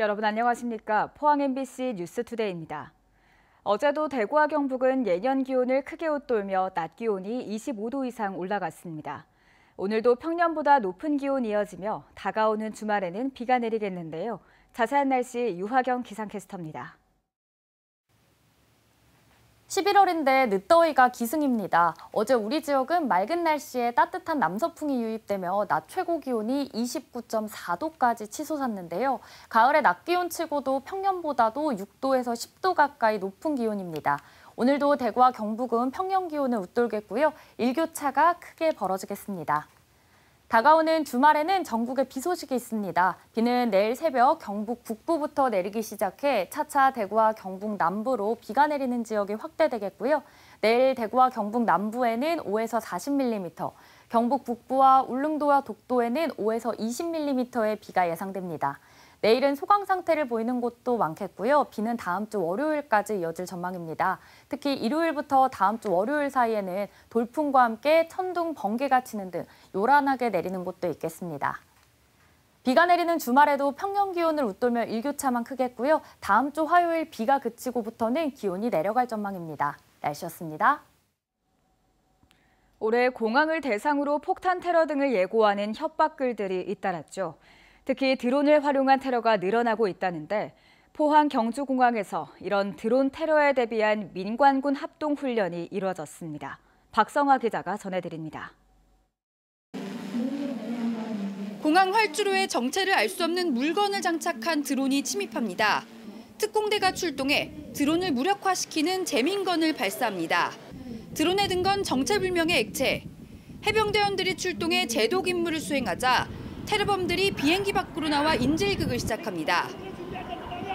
여러분 안녕하십니까? 포항 MBC 뉴스투데이입니다. 어제도 대구와 경북은 예년 기온을 크게 웃돌며 낮 기온이 25도 이상 올라갔습니다. 오늘도 평년보다 높은 기온이 이어지며 다가오는 주말에는 비가 내리겠는데요. 자세한 날씨 유화경 기상캐스터입니다. 11월인데 늦더위가 기승입니다. 어제 우리 지역은 맑은 날씨에 따뜻한 남서풍이 유입되며 낮 최고 기온이 29.4도까지 치솟았는데요. 가을의 낮 기온치고도 평년보다도 6도에서 10도 가까이 높은 기온입니다. 오늘도 대구와 경북은 평년 기온을 웃돌겠고요. 일교차가 크게 벌어지겠습니다. 다가오는 주말에는 전국에 비 소식이 있습니다. 비는 내일 새벽 경북 북부부터 내리기 시작해 차차 대구와 경북 남부로 비가 내리는 지역이 확대되겠고요. 내일 대구와 경북 남부에는 5에서 40mm, 경북 북부와 울릉도와 독도에는 5에서 20mm의 비가 예상됩니다. 내일은 소강 상태를 보이는 곳도 많겠고요. 비는 다음 주 월요일까지 이어질 전망입니다. 특히 일요일부터 다음 주 월요일 사이에는 돌풍과 함께 천둥, 번개가 치는 등 요란하게 내리는 곳도 있겠습니다. 비가 내리는 주말에도 평년 기온을 웃돌며 일교차만 크겠고요. 다음 주 화요일 비가 그치고부터는 기온이 내려갈 전망입니다. 날씨였습니다. 올해 공항을 대상으로 폭탄 테러 등을 예고하는 협박글들이 잇따랐죠. 특히 드론을 활용한 테러가 늘어나고 있다는데 포항 경주공항에서 이런 드론 테러에 대비한 민관군 합동훈련이 이루어졌습니다 박성아 기자가 전해드립니다. 공항 활주로에 정체를 알 수 없는 물건을 장착한 드론이 침입합니다. 특공대가 출동해 드론을 무력화시키는 재민건을 발사합니다. 드론에 든 건 정체불명의 액체. 해병대원들이 출동해 제독 임무를 수행하자 테러범들이 비행기 밖으로 나와 인질극을 시작합니다.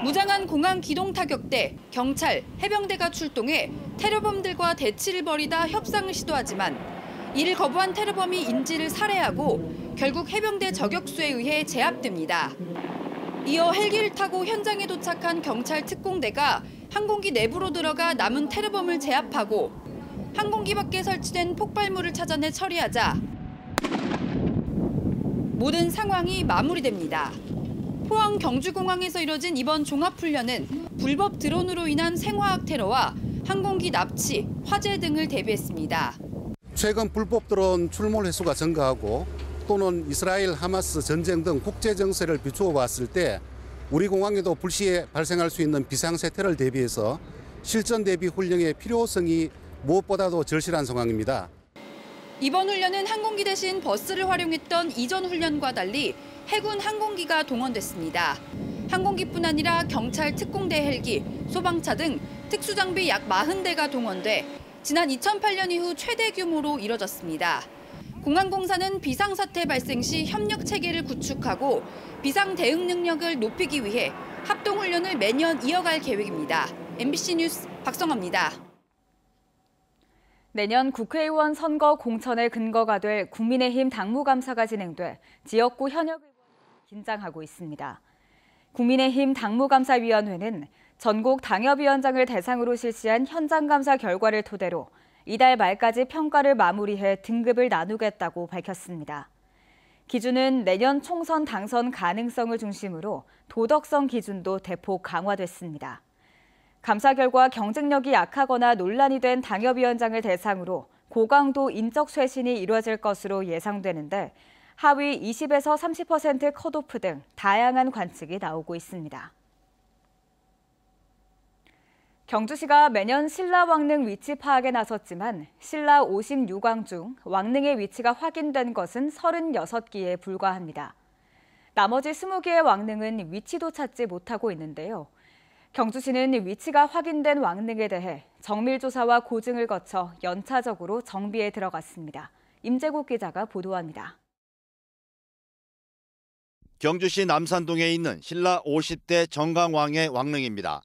무장한 공항 기동 타격대, 경찰, 해병대가 출동해 테러범들과 대치를 벌이다 협상을 시도하지만 이를 거부한 테러범이 인질을 살해하고 결국 해병대 저격수에 의해 제압됩니다. 이어 헬기를 타고 현장에 도착한 경찰 특공대가 항공기 내부로 들어가 남은 테러범을 제압하고 항공기 밖에 설치된 폭발물을 찾아내 처리하자 모든 상황이 마무리됩니다. 포항 경주공항에서 이뤄진 이번 종합훈련은 불법 드론으로 인한 생화학 테러와 항공기 납치, 화재 등을 대비했습니다. 최근 불법 드론 출몰 횟수가 증가하고 또는 이스라엘 하마스 전쟁 등 국제 정세를 비추어 봤을 때 우리 공항에도 불시에 발생할 수 있는 비상세 태를 대비해서 실전 대비 훈련의 필요성이 무엇보다도 절실한 상황입니다. 이번 훈련은 항공기 대신 버스를 활용했던 이전 훈련과 달리 해군 항공기가 동원됐습니다. 항공기뿐 아니라 경찰 특공대 헬기, 소방차 등 특수장비 약 40대가 동원돼 지난 2008년 이후 최대 규모로 이뤄졌습니다. 공항공사는 비상사태 발생 시 협력 체계를 구축하고 비상 대응 능력을 높이기 위해 합동훈련을 매년 이어갈 계획입니다. MBC 뉴스 박성아입니다. 내년 국회의원 선거 공천의 근거가 될 국민의힘 당무감사가 진행돼 지역구 현역 의원이 긴장하고 있습니다. 국민의힘 당무감사위원회는 전국 당협위원장을 대상으로 실시한 현장감사 결과를 토대로 이달 말까지 평가를 마무리해 등급을 나누겠다고 밝혔습니다. 기준은 내년 총선 당선 가능성을 중심으로 도덕성 기준도 대폭 강화됐습니다. 감사 결과 경쟁력이 약하거나 논란이 된 당협위원장을 대상으로 고강도 인적 쇄신이 이루어질 것으로 예상되는데 하위 20에서 30% 컷오프 등 다양한 관측이 나오고 있습니다. 경주시가 매년 신라 왕릉 위치 파악에 나섰지만 신라 56왕 중 왕릉의 위치가 확인된 것은 36기에 불과합니다. 나머지 20개의 왕릉은 위치도 찾지 못하고 있는데요. 경주시는 위치가 확인된 왕릉에 대해 정밀 조사와 고증을 거쳐 연차적으로 정비에 들어갔습니다. 임재국 기자가 보도합니다. 경주시 남산동에 있는 신라 50대 정강왕의 왕릉입니다.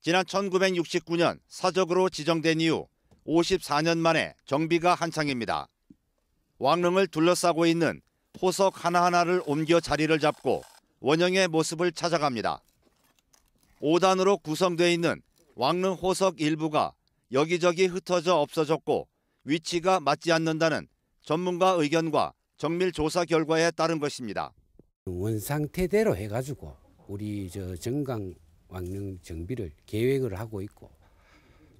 지난 1969년 사적으로 지정된 이후 54년 만에 정비가 한창입니다. 왕릉을 둘러싸고 있는 포석 하나하나를 옮겨 자리를 잡고 원형의 모습을 찾아갑니다. 5단으로 구성되어 있는 왕릉 호석 일부가 여기저기 흩어져 없어졌고 위치가 맞지 않는다는 전문가 의견과 정밀 조사 결과에 따른 것입니다. 원상태대로 해가지고 우리 저 정강 왕릉 정비를 계획을 하고 있고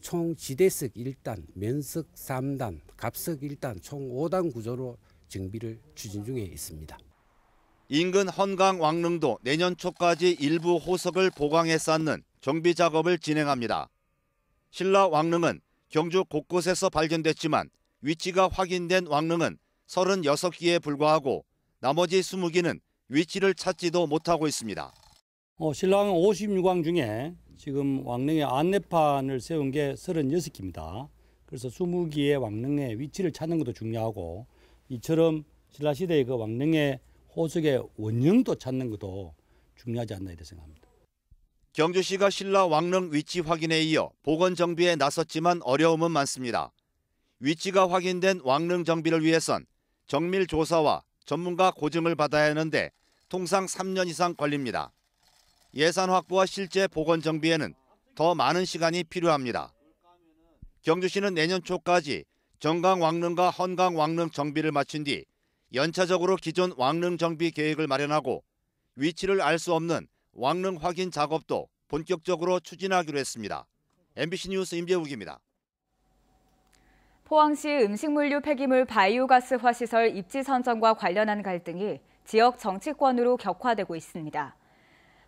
총 지대석 1단, 면석 3단, 갑석 1단 총 5단 구조로 정비를 추진 중에 있습니다. 인근 헌강 왕릉도 내년 초까지 일부 호석을 보강해 쌓는 정비 작업을 진행합니다. 신라 왕릉은 경주 곳곳에서 발견됐지만 위치가 확인된 왕릉은 36기에 불과하고 나머지 20기는 위치를 찾지도 못하고 있습니다. 어, 신라왕 56왕 중에 지금 왕릉에 안내판을 세운 게 36기입니다. 그래서 20기의 왕릉의 위치를 찾는 것도 중요하고 이처럼 신라시대의 그 왕릉의 호적의 원형도 찾는 것도 중요하지 않나 이렇게 생각합니다. 경주시가 신라 왕릉 위치 확인에 이어 보건 정비에 나섰지만 어려움은 많습니다. 위치가 확인된 왕릉 정비를 위해선 정밀 조사와 전문가 고증을 받아야 하는데 통상 3년 이상 걸립니다. 예산 확보와 실제 보건 정비에는 더 많은 시간이 필요합니다. 경주시는 내년 초까지 정강 왕릉과 헌강 왕릉 정비를 마친 뒤 연차적으로 기존 왕릉 정비 계획을 마련하고 위치를 알 수 없는 왕릉 확인 작업도 본격적으로 추진하기로 했습니다. MBC 뉴스 임재욱입니다. 포항시 음식물류 폐기물 바이오가스화 시설 입지 선정과 관련한 갈등이 지역 정치권으로 격화되고 있습니다.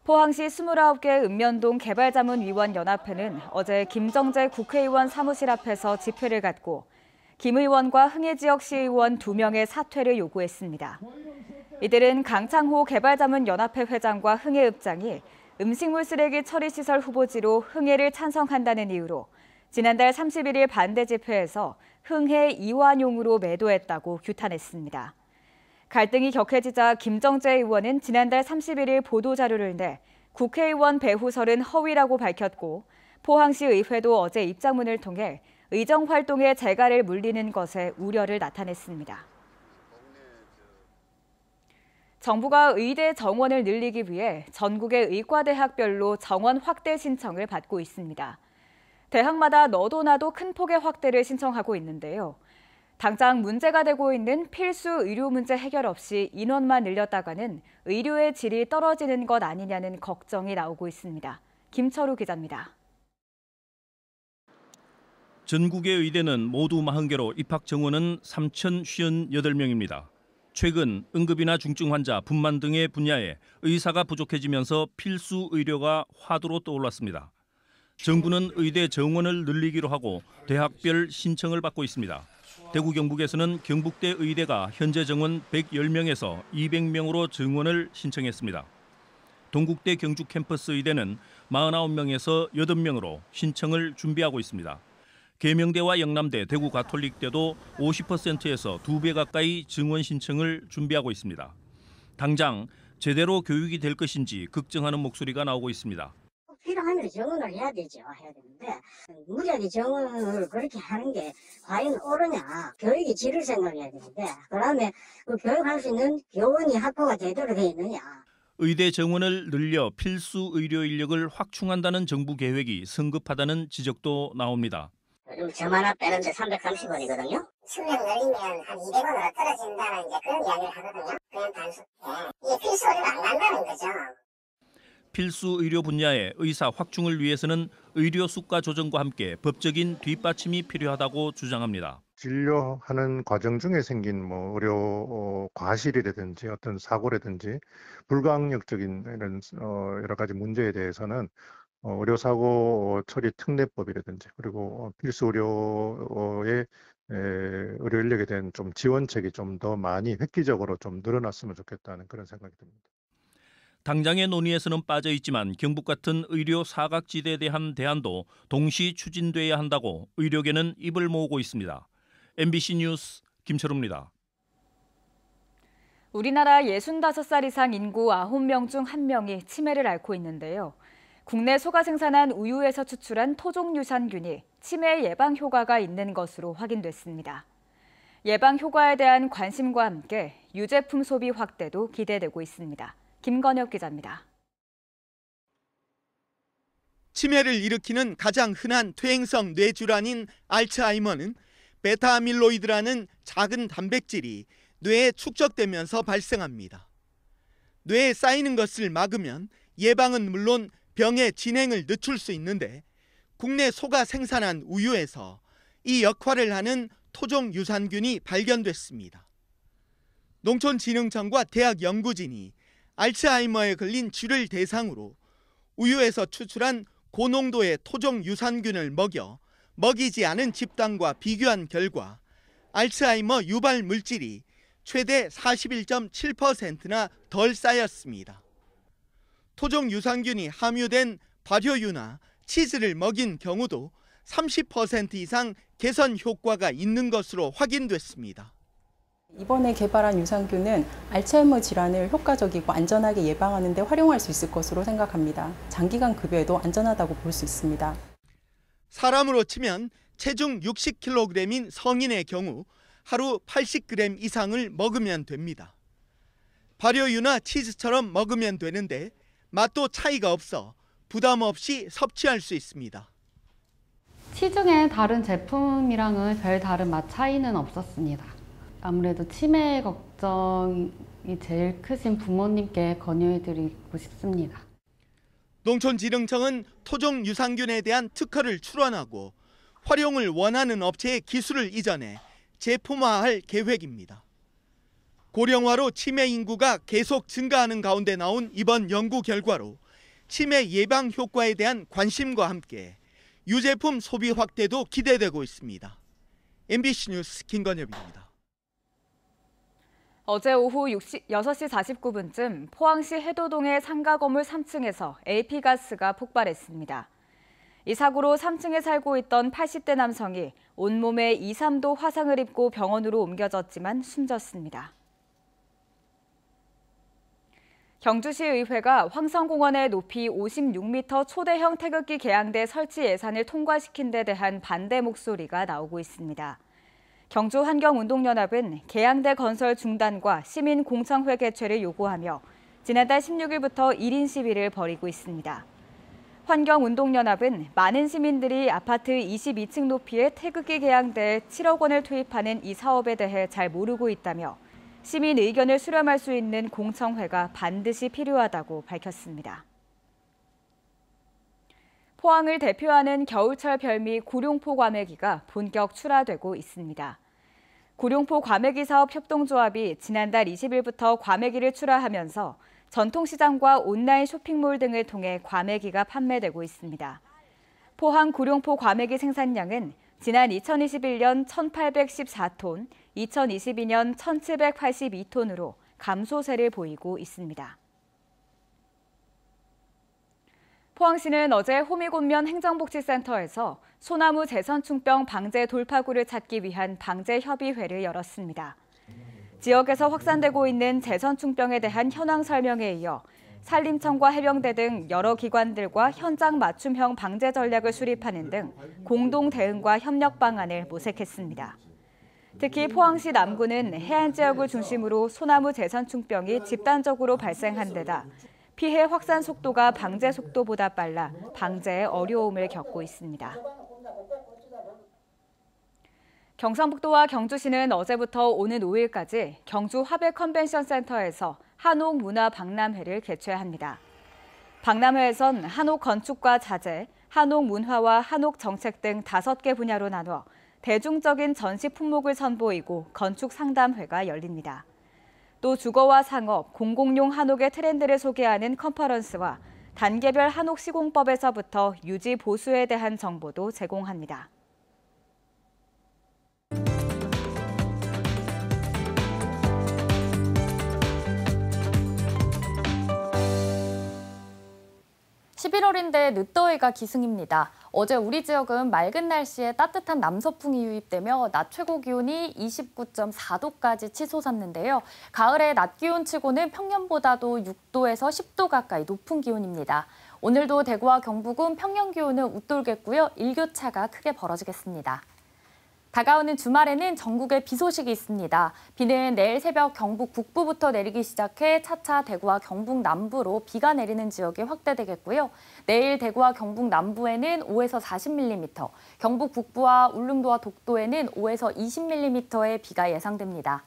포항시 29개 읍면동 개발자문위원연합회는 어제 김정재 국회의원 사무실 앞에서 집회를 갖고 김 의원과 흥해 지역 시의원 두명의 사퇴를 요구했습니다. 이들은 강창호 개발자문연합회 회장과 흥해 읍장이 음식물 쓰레기 처리 시설 후보지로 흥해를 찬성한다는 이유로 지난달 31일 반대 집회에서 흥해 이완용으로 매도했다고 규탄했습니다. 갈등이 격해지자 김정재 의원은 지난달 31일 보도자료를 내 국회의원 배후설은 허위라고 밝혔고 포항시 의회도 어제 입장문을 통해 의정 활동의 재갈을 물리는 것에 우려를 나타냈습니다. 정부가 의대 정원을 늘리기 위해 전국의 의과대학별로 정원 확대 신청을 받고 있습니다. 대학마다 너도 나도 큰 폭의 확대를 신청하고 있는데요. 당장 문제가 되고 있는 필수 의료 문제 해결 없이 인원만 늘렸다가는 의료의 질이 떨어지는 것 아니냐는 걱정이 나오고 있습니다. 김철우 기자입니다. 전국의 의대는 모두 40개로 입학 정원은 3,058명입니다. 최근 응급이나 중증 환자, 분만 등의 분야에 의사가 부족해지면서 필수 의료가 화두로 떠올랐습니다. 정부는 의대 정원을 늘리기로 하고 대학별 신청을 받고 있습니다. 대구 경북에서는 경북대 의대가 현재 정원 110명에서 200명으로 증원을 신청했습니다. 동국대 경주 캠퍼스 의대는 49명에서 8명으로 신청을 준비하고 있습니다. 계명대와 영남대, 대구 가톨릭대도 50%에서 두 배 가까이 증원 신청을 준비하고 있습니다. 당장 제대로 교육이 될 것인지 걱정하는 목소리가 나오고 있습니다. 필요하면 정원을 해야 되죠. 해야 되는데 무작위 정원을 그렇게 하는 게 과연 옳으냐. 교육의 질을 생각해야 되는데 그다음에 그 교육할 수 있는 교원이 확보가 되도록 해 있느냐. 의대 정원을 늘려 필수 의료 인력을 확충한다는 정부 계획이 성급하다는 지적도 나옵니다. 요즘 저만나 빼는데 330원이거든요. 수명 늘리면 한 200원으로 떨어진다는 이제 그런 이야기를 하거든요. 그냥 단순 예. 이게 필수 의료가 다는 거죠. 필수 의료 분야의 의사 확충을 위해서는 의료 수가 조정과 함께 법적인 뒷받침이 필요하다고 주장합니다. 진료하는 과정 중에 생긴 뭐 의료 어, 과실이라든지 어떤 사고라든지 불가항력적인 이런 어, 여러 가지 문제에 대해서는 어, 의료사고 어, 처리 특례법이라든지 그리고 어, 필수 의료의 의료 인력에 대한 좀 지원책이 좀 더 많이 획기적으로 좀 늘어났으면 좋겠다는 그런 생각이 듭니다. 당장의 논의에서는 빠져 있지만 경북 같은 의료 사각지대에 대한 대안도 동시 추진돼야 한다고 의료계는 입을 모으고 있습니다. MBC 뉴스 김철우입니다. 우리나라 65살 이상 인구 9명 중 1명이 치매를 앓고 있는데요. 국내 소가 생산한 우유에서 추출한 토종 유산균이 치매 예방 효과가 있는 것으로 확인됐습니다. 예방 효과에 대한 관심과 함께 유제품 소비 확대도 기대되고 있습니다. 김건혁 기자입니다. 치매를 일으키는 가장 흔한 퇴행성 뇌질환인 알츠하이머는 베타 아밀로이드라는 작은 단백질이 뇌에 축적되면서 발생합니다. 뇌에 쌓이는 것을 막으면 예방은 물론 병의 진행을 늦출 수 있는데 국내 소가 생산한 우유에서 이 역할을 하는 토종 유산균이 발견됐습니다. 농촌진흥청과 대학 연구진이 알츠하이머에 걸린 쥐를 대상으로 우유에서 추출한 고농도의 토종 유산균을 먹여 먹이지 않은 집단과 비교한 결과 알츠하이머 유발 물질이 최대 41.7%나 덜 쌓였습니다. 토종 유산균이 함유된 발효유나 치즈를 먹인 경우도 30% 이상 개선 효과가 있는 것으로 확인됐습니다. 이번에 개발한 유산균은 알츠하이머 질환을 효과적이고 안전하게 예방하는 데 활용할 수 있을 것으로 생각합니다. 장기간 급여에도 안전하다고 볼 수 있습니다. 사람으로 치면 체중 60kg인 성인의 경우 하루 80g 이상을 먹으면 됩니다. 발효유나 치즈처럼 먹으면 되는데 맛도 차이가 없어 부담 없이 섭취할 수 있습니다. 시중의 다른 제품이랑은 별 다른 맛 차이는 없었습니다. 아무래도 치매 걱정이 제일 크신 부모님께 권유해드리고 싶습니다. 농촌지능청은 토종 유산균에 대한 특허를 출원하고 활용을 원하는 업체의 기술을 이전해 제품화할 계획입니다. 고령화로 치매 인구가 계속 증가하는 가운데 나온 이번 연구 결과로 치매 예방 효과에 대한 관심과 함께 유제품 소비 확대도 기대되고 있습니다. MBC 뉴스 김건엽입니다. 어제 오후 6시, 49분쯤 포항시 해도동의 상가 건물 3층에서 AP가스가 폭발했습니다. 이 사고로 3층에 살고 있던 80대 남성이 온몸에 2, 3도 화상을 입고 병원으로 옮겨졌지만 숨졌습니다. 경주시의회가 황성공원의 높이 56m 초대형 태극기 개항대 설치 예산을 통과시킨 데 대한 반대 목소리가 나오고 있습니다. 경주환경운동연합은 개항대 건설 중단과 시민 공청회 개최를 요구하며 지난달 16일부터 1인 시위를 벌이고 있습니다. 환경운동연합은 많은 시민들이 아파트 22층 높이의 태극기 개항대에 7억 원을 투입하는 이 사업에 대해 잘 모르고 있다며 시민 의견을 수렴할 수 있는 공청회가 반드시 필요하다고 밝혔습니다. 포항을 대표하는 겨울철 별미 구룡포 과메기가 본격 출하되고 있습니다. 구룡포 과메기 사업 협동조합이 지난달 20일부터 과메기를 출하하면서 전통시장과 온라인 쇼핑몰 등을 통해 과메기가 판매되고 있습니다. 포항 구룡포 과메기 생산량은 지난 2021년 1,814톤, 2022년 1,782톤으로 감소세를 보이고 있습니다. 포항시는 어제 호미곶면 행정복지센터에서 소나무 재선충병 방제 돌파구를 찾기 위한 방제협의회를 열었습니다. 지역에서 확산되고 있는 재선충병에 대한 현황 설명에 이어 산림청과 해병대 등 여러 기관들과 현장 맞춤형 방제 전략을 수립하는 등 공동 대응과 협력 방안을 모색했습니다. 특히 포항시 남구는 해안 지역을 중심으로 소나무 재산충병이 집단적으로 발생한 데다 피해 확산 속도가 방제 속도보다 빨라 방제에 어려움을 겪고 있습니다. 경상북도와 경주시는 어제부터 오는 5일까지 경주 화백 컨벤션 센터에서 한옥 문화 박람회를 개최합니다. 박람회에선 한옥 건축과 자재, 한옥 문화와 한옥 정책 등 다섯 개 분야로 나눠 대중적인 전시 품목을 선보이고 건축 상담회가 열립니다. 또 주거와 상업, 공공용 한옥의 트렌드를 소개하는 컨퍼런스와 단계별 한옥 시공법에서부터 유지 보수에 대한 정보도 제공합니다. 11월인데 늦더위가 기승입니다. 어제 우리 지역은 맑은 날씨에 따뜻한 남서풍이 유입되며 낮 최고 기온이 29.4도까지 치솟았는데요. 가을의 낮 기온치고는 평년보다도 6도에서 10도 가까이 높은 기온입니다. 오늘도 대구와 경북은 평년 기온은 웃돌겠고요. 일교차가 크게 벌어지겠습니다. 다가오는 주말에는 전국에 비 소식이 있습니다. 비는 내일 새벽 경북 북부부터 내리기 시작해 차차 대구와 경북 남부로 비가 내리는 지역이 확대되겠고요. 내일 대구와 경북 남부에는 5에서 40mm, 경북 북부와 울릉도와 독도에는 5에서 20mm의 비가 예상됩니다.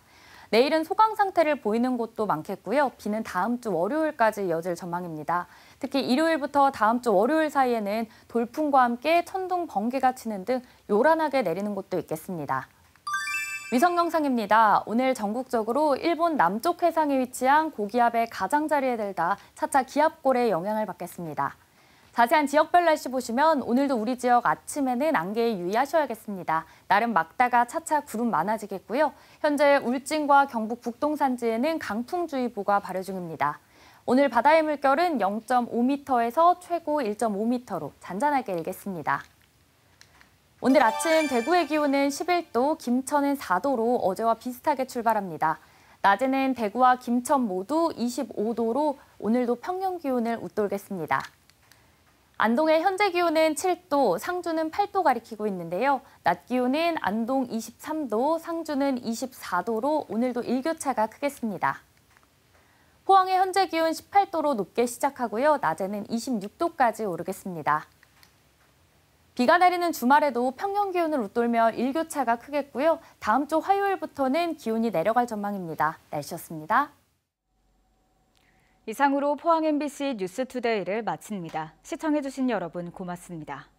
내일은 소강 상태를 보이는 곳도 많겠고요. 비는 다음 주 월요일까지 이어질 전망입니다. 특히 일요일부터 다음 주 월요일 사이에는 돌풍과 함께 천둥, 번개가 치는 등 요란하게 내리는 곳도 있겠습니다. 위성 영상입니다. 오늘 전국적으로 일본 남쪽 해상에 위치한 고기압의 가장자리에 들다 차차 기압골에 영향을 받겠습니다. 자세한 지역별 날씨 보시면 오늘도 우리 지역 아침에는 안개에 유의하셔야겠습니다. 날은 막다가 차차 구름 많아지겠고요. 현재 울진과 경북 북동 산지에는 강풍주의보가 발효 중입니다. 오늘 바다의 물결은 0.5m에서 최고 1.5m로 잔잔하게 일겠습니다. 오늘 아침 대구의 기온은 11도, 김천은 4도로 어제와 비슷하게 출발합니다. 낮에는 대구와 김천 모두 25도로 오늘도 평년 기온을 웃돌겠습니다. 안동의 현재 기온은 7도, 상주는 8도 가리키고 있는데요. 낮 기온은 안동 23도, 상주는 24도로 오늘도 일교차가 크겠습니다. 포항의 현재 기온 18도로 높게 시작하고요. 낮에는 26도까지 오르겠습니다. 비가 내리는 주말에도 평년 기온을 웃돌며 일교차가 크겠고요. 다음 주 화요일부터는 기온이 내려갈 전망입니다. 날씨였습니다. 이상으로 포항 MBC 뉴스투데이를 마칩니다. 시청해주신 여러분 고맙습니다.